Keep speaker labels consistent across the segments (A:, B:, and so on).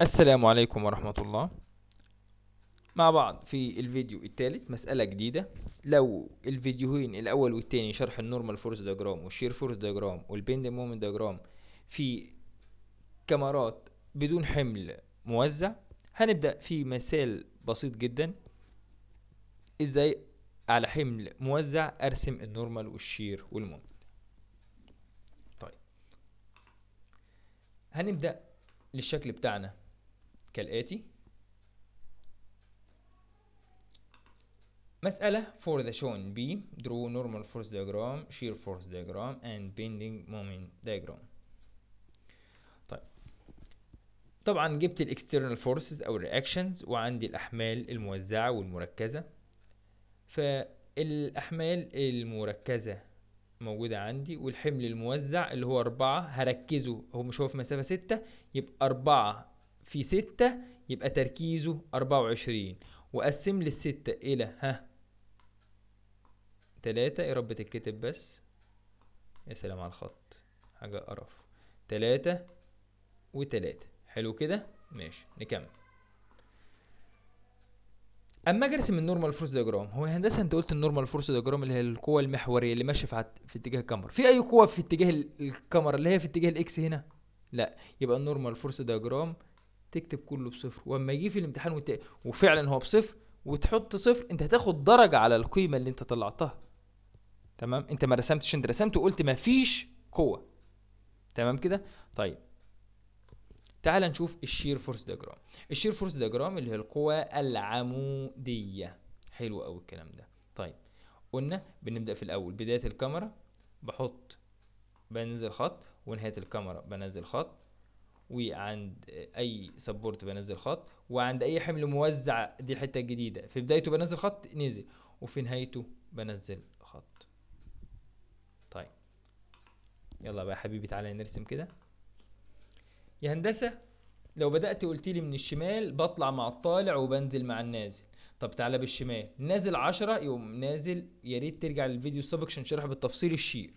A: السلام عليكم ورحمة الله مع بعض في الفيديو الثالث مسألة جديدة لو الفيديوهين الأول والتاني شرح النورمال فورس دياجرام والشير فورس دياجرام والبيند مومنت دياجرام في كاميرات بدون حمل موزع هنبدأ في مثال بسيط جدا ازاي على حمل موزع ارسم النورمال والشير والمومنت طيب هنبدأ للشكل بتاعنا كالآتي مسألة for the shown B draw normal force diagram shear force diagram and bending moment diagram طيب. طبعا جبت الاكسترنال فورسز او reactions وعندي الاحمال الموزعة والمركزة فالاحمال المركزة موجودة عندي والحمل الموزع اللي هو أربعة هركزه هو مش هو في مسافة ستة يبقى أربعة في 6 يبقى تركيزه 24 وقسم لي الستة إلى ها تلاتة يا رب تتكتب بس يا سلام على الخط حاجة قرف تلاتة وتلاتة حلو كده ماشي نكمل اما اجي ارسم النورمال فورس ديجرام هو يا هندسه انت قلت النورمال فورس ديجرام اللي هي القوه المحوريه اللي ماشيه في, في اتجاه الكاميرا في اي قوه في اتجاه الكاميرا اللي هي في اتجاه الاكس هنا لا يبقى النورمال فورس ديجرام تكتب كله بصفر واما يجي في الامتحان وت... وفعلا هو بصفر وتحط صفر انت هتاخد درجه على القيمه اللي انت طلعتها تمام انت ما رسمتش انت رسمت وقلت ما فيش قوه تمام كده طيب تعال نشوف الشير فورس ديجرام الشير فورس ديجرام اللي هي القوى العموديه حلو قوي الكلام ده طيب قلنا بنبدا في الاول بدايه الكاميرا بحط بنزل خط ونهايه الكاميرا بنزل خط وعند اي سبورت بنزل خط وعند اي حمل موزع دي الحته الجديده في بدايته بنزل خط نزل وفي نهايته بنزل خط طيب يلا بقى يا حبيبي تعالى نرسم كده يا هندسه لو بدات قلت لي من الشمال بطلع مع الطالع وبنزل مع النازل طب تعالى بالشمال نازل 10 يقوم نازل يا ريت ترجع للفيديو السابق عشان شرح بالتفصيل الشير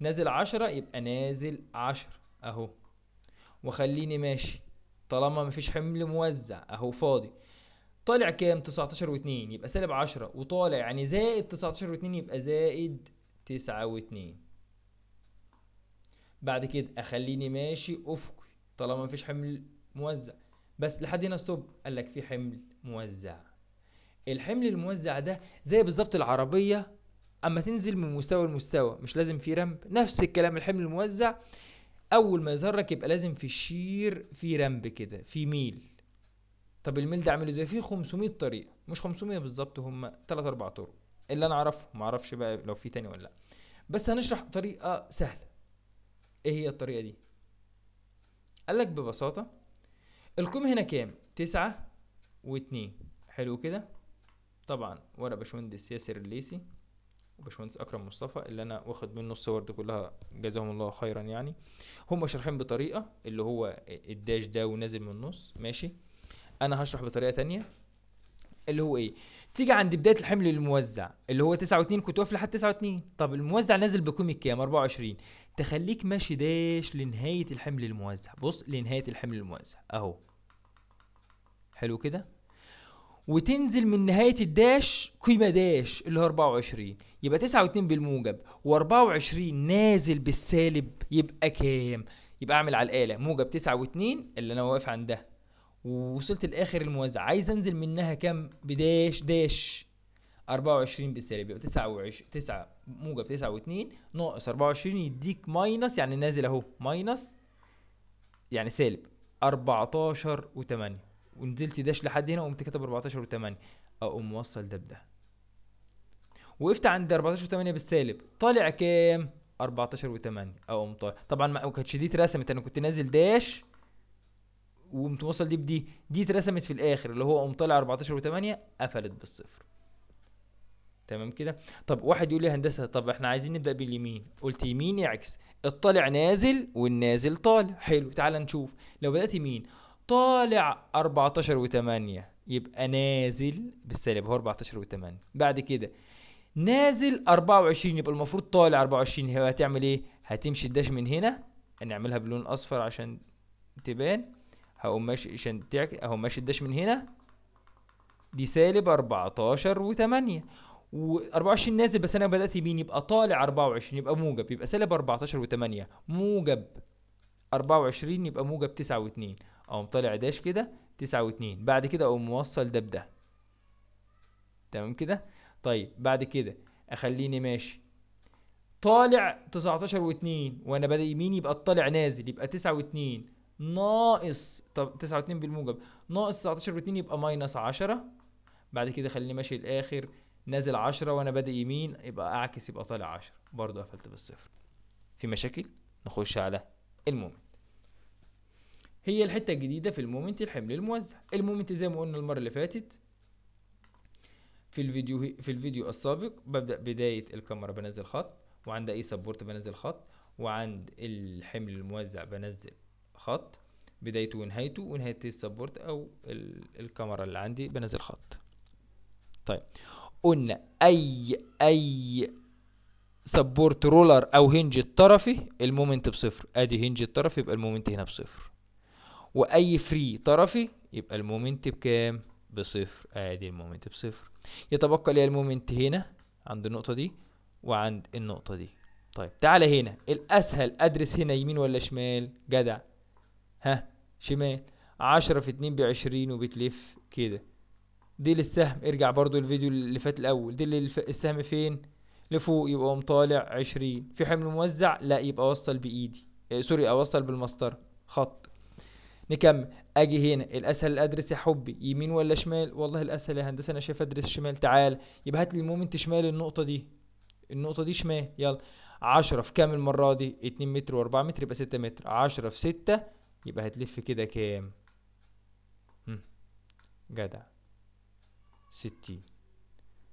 A: نازل 10 يبقى نازل 10 اهو وخليني ماشي طالما مفيش حمل موزع اهو فاضي طالع كام 19 و2 يبقى سالب 10 وطالع يعني زائد 19 و2 يبقى زائد 9 و2 بعد كده اخليني ماشي افقي طالما مفيش حمل موزع بس لحد هنا ستوب قال لك في حمل موزع الحمل الموزع ده زي بالظبط العربيه اما تنزل من مستوى لمستوى مش لازم في رمب نفس الكلام الحمل الموزع اول ما يظهر لك يبقى لازم في الشير في رمب كده في ميل طب الميل ده عامل ازاي في 500 طريقه مش 500 بالظبط هم 3 4 طرق اللي انا اعرفهم ما اعرفش بقى لو في تاني ولا لا بس هنشرح طريقه سهله ايه هي الطريقه دي قال لك ببساطه القيمه هنا كام 9 و2 حلو كده طبعا ورق باشمهندس ياسر الليسي وباشمهندس اكرم مصطفى اللي انا واخد منه الصور دي كلها جزاهم الله خيرا يعني هم شارحين بطريقه اللي هو الداش ده ونازل من النص ماشي انا هشرح بطريقه ثانيه اللي هو ايه تيجي عند بدايه الحمل الموزع اللي هو 9 و2 كنت واقف لحد 9 و2 طب الموزع نازل بكم كام 24 تخليك ماشي داش لنهايه الحمل الموزع بص لنهايه الحمل الموزع اهو حلو كده وتنزل من نهاية الداش قيمة داش اللي هو 24 يبقى 9 و2 بالموجب و24 نازل بالسالب يبقى كام؟ يبقى اعمل على الآلة موجب 9 و2 اللي انا واقف عندها ووصلت لآخر الموازعة عايز انزل منها كام؟ بداش داش 24 بالسالب يبقى 29 9 موجب 9 و2 ناقص 24 يديك ماينس يعني نازل اهو ماينس يعني سالب 14 و8 ونزلت داش لحد هنا وقمت كاتب 14 و8 اقوم موصل ده بده وقفت عند 14 و8 بالسالب طالع كام 14 و8 اقوم طالع طبعا ما كانتش دي اترسمت انا كنت نازل داش وقمت موصل دي بدي دي اترسمت في الاخر اللي هو قوم طالع 14 و8 قفلت بالصفر تمام كده طب واحد يقول لي هندسه طب احنا عايزين نبدا باليمين قلت يمين يعكس الطالع نازل والنازل طالع حلو تعال نشوف لو بدات يمين طالع 14 و8 يبقى نازل بالسالب هو 14 و8 بعد كده نازل 24 يبقى المفروض طالع 24 هي هتعمل ايه هتمشي الداش من هنا هنعملها بلون اصفر عشان تبان هقوم ماشي عشان اهو ماشي الداش من هنا دي سالب 14 و8 و24 نازل بس انا بدات بين يبقى طالع 24 يبقى موجب يبقى سالب 14 و8 موجب 24 يبقى موجب 9 و2 اقوم طالع داش كده تسعة واتنين بعد كده اقوم موصل ده بده تمام كده طيب بعد كده اخليني ماشي طالع تسعتاشر واتنين وانا بادئ يمين يبقى الطالع نازل يبقى تسعة واتنين ناقص طب تسعة واتنين بالموجب ناقص تسعتاشر واتنين يبقى ماينس عشرة بعد كده خليني ماشي الاخر نازل عشرة وانا بادئ يمين يبقى اعكس يبقى طالع عشرة برضه قفلت بالصفر في مشاكل نخش على المهم هي الحته الجديده في المومنت الحمل الموزع المومنت زي ما قلنا المره اللي فاتت في الفيديو في الفيديو السابق ببدا بدايه الكاميرا بنزل خط وعند اي سبورت بنزل خط وعند الحمل الموزع بنزل خط بدايته ونهايته ونهايه السبورت او الكاميرا اللي عندي بنزل خط طيب قلنا اي اي سبورت رولر او هنج الطرفي المومنت بصفر ادي هنج الطرفي يبقى المومنت هنا بصفر واي فري طرفي يبقى المومنت بكام بصفر ادي المومنت بصفر يتبقى لي المومنت هنا عند النقطه دي وعند النقطه دي طيب تعالى هنا الاسهل ادرس هنا يمين ولا شمال جدع ها شمال 10 في 2 ب 20 وبتلف كده دي للسهم ارجع برضو الفيديو اللي فات الاول دي للسهم السهم فين لفوق يبقى قوم طالع 20 في حمل موزع لا يبقى اوصل بايدي آه، سوري اوصل بالمسطره خط نكمل اجي هنا الاسهل الادرس يا حبي يمين ولا شمال والله الاسهل يا هندسه انا شايف ادرس شمال تعال يبقى هات لي المومنت شمال النقطه دي النقطه دي شمال يلا 10 في كام المره دي 2 متر و4 متر يبقى 6 متر 10 في 6 يبقى هتلف كده كام جدع 60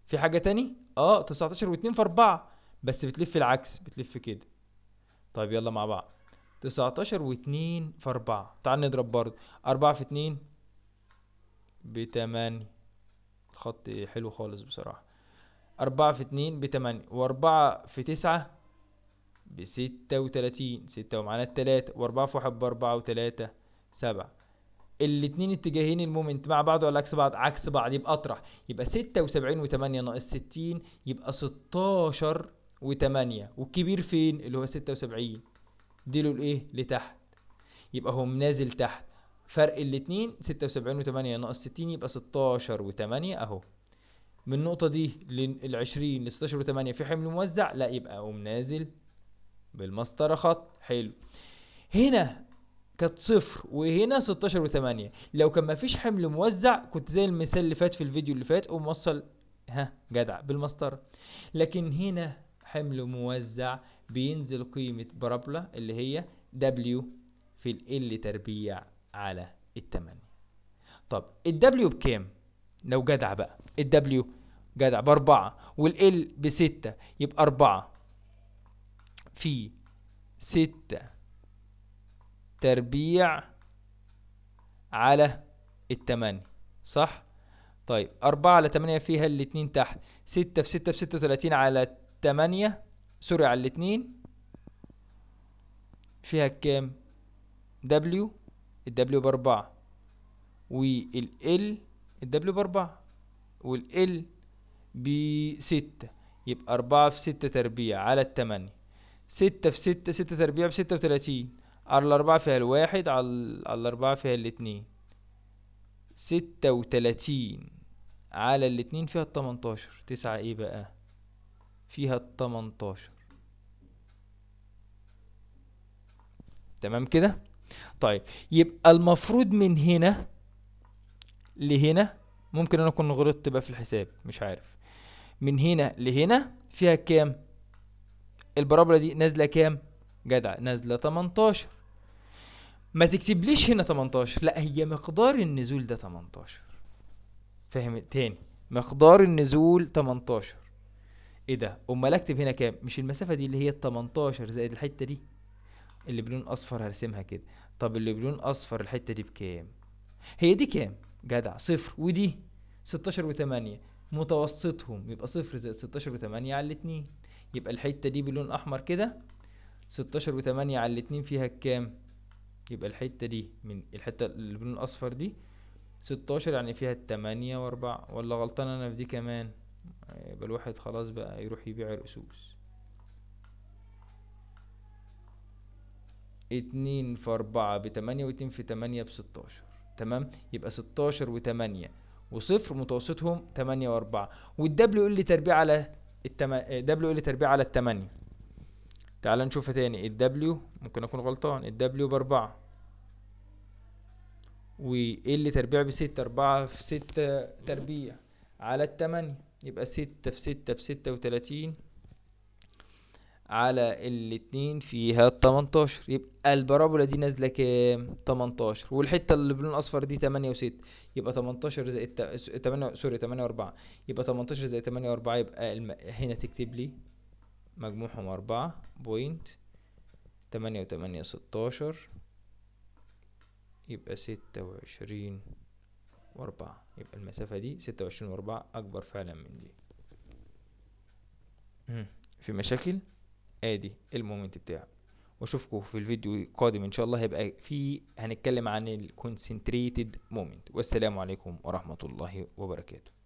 A: في حاجه تاني اه 19 و2 في 4 بس بتلف العكس بتلف كده طيب يلا مع بعض تسعتاشر واتنين في أربعة تعال نضرب برضو أربعة في اتنين بتمانية الخط حلو خالص بصراحة أربعة في اتنين بتمانية وأربعة في تسعة بستة وتلاتين ستة ومعانا التلاتة وأربعة في واحد بأربعة وتلاتة سبعة الاتنين اتجاهين المومنت مع بعض ولا عكس بعض عكس بعض يبقى اطرح يبقى ستة وسبعين وتمانية ناقص ستين يبقى ستاشر وتمانية والكبير فين اللي هو ستة وسبعين ديله الايه لتحت يبقى هو نازل تحت فرق الاتنين ستة وسبعين 8 ناقص ستين يبقى ستاشر 8 اهو من النقطة دي للعشرين لستاشر 8 في حمل موزع لا يبقى هو نازل بالمسطرة خط حلو هنا كانت صفر وهنا 16 و8 لو كان مفيش حمل موزع كنت زي المثال اللي فات في الفيديو اللي فات قوم وصل ها جدع بالمسطره لكن هنا حمل موزع بينزل قيمة برابلا اللي هي W في ال تربيع على التمانية طب W بكام لو جدع بقى W جدع بأربعة والال بستة يبقى أربعة في ستة تربيع على التمانية صح؟ طيب أربعة على تمانية فيها الاتنين تحت ستة في ستة في ستة وتلاتين على تمانية سوري على الاتنين فيها كام دبليو الدبليو باربعة والال الدبليو باربعة والال بستة يبقى أربعة في ستة تربيع على التمانية ستة في ستة ستة تربيع بستة وتلاتين على الأربعة فيها الواحد على الأربعة فيها الاتنين ستة وتلاتين على الاتنين فيها التمنتاشر تسعة ايه بقى فيها التمنتاشر تمام كده طيب يبقى المفروض من هنا لهنا ممكن انا اكون غلطت بقى في الحساب مش عارف من هنا لهنا فيها كام البرابلة دي نازله كام جدع نازله 18 ما تكتبليش هنا 18 لا هي مقدار النزول ده 18 فاهم تاني مقدار النزول 18 ايه ده امال اكتب هنا كام مش المسافه دي اللي هي 18 زائد الحته دي اللي بلون اصفر هرسمها كده طب اللي بلون اصفر الحته دي بكام هي دي كام جدع صفر ودي 16 و8 متوسطهم يبقى صفر زائد 16 و8 على الاتنين يبقى الحته دي بلون احمر كده 16 و8 على الاتنين فيها كام يبقى الحته دي من الحته اللي بلون اصفر دي 16 يعني فيها 8 و4 ولا غلطان انا في دي كمان يبقى الواحد خلاص بقى يروح يبيع الأسوس اتنين في أربعة بتمانية واتنين في تمانية بستاشر تمام يبقى ستاشر وتمانية وصفر متوسطهم تمانية وأربعة والدبليو يقول تربيع على التم... دبليو يقول تربيع على التمانية تعال نشوفها تاني الدبليو ممكن أكون غلطان الدبليو بأربعة اللي تربيع بستة أربعة في ستة تربيع على التمانية يبقى ستة في ستة بستة وتلاتين على الاتنين فيها تمنتاشر يبقى البرابولا دي نازلة كام تمنتاشر والحتة اللي باللون الأصفر دي تمانية وست يبقى تمنتاشر زائد تمانية سوري تمانية وأربعة يبقى تمنتاشر زائد تمانية وأربعة يبقى الم... هنا تكتب لي مجموعهم أربعة بوينت تمانية وتمانية ستاشر يبقى ستة وعشرين وأربعة يبقى المسافة دي ستة وعشرين وأربعة أكبر فعلا من دي في مشاكل ادي المومنت بتاعه واشوفكم في الفيديو القادم ان شاء الله هيبقى في هنتكلم عن الكونسنتريتد مومنت والسلام عليكم ورحمة الله وبركاته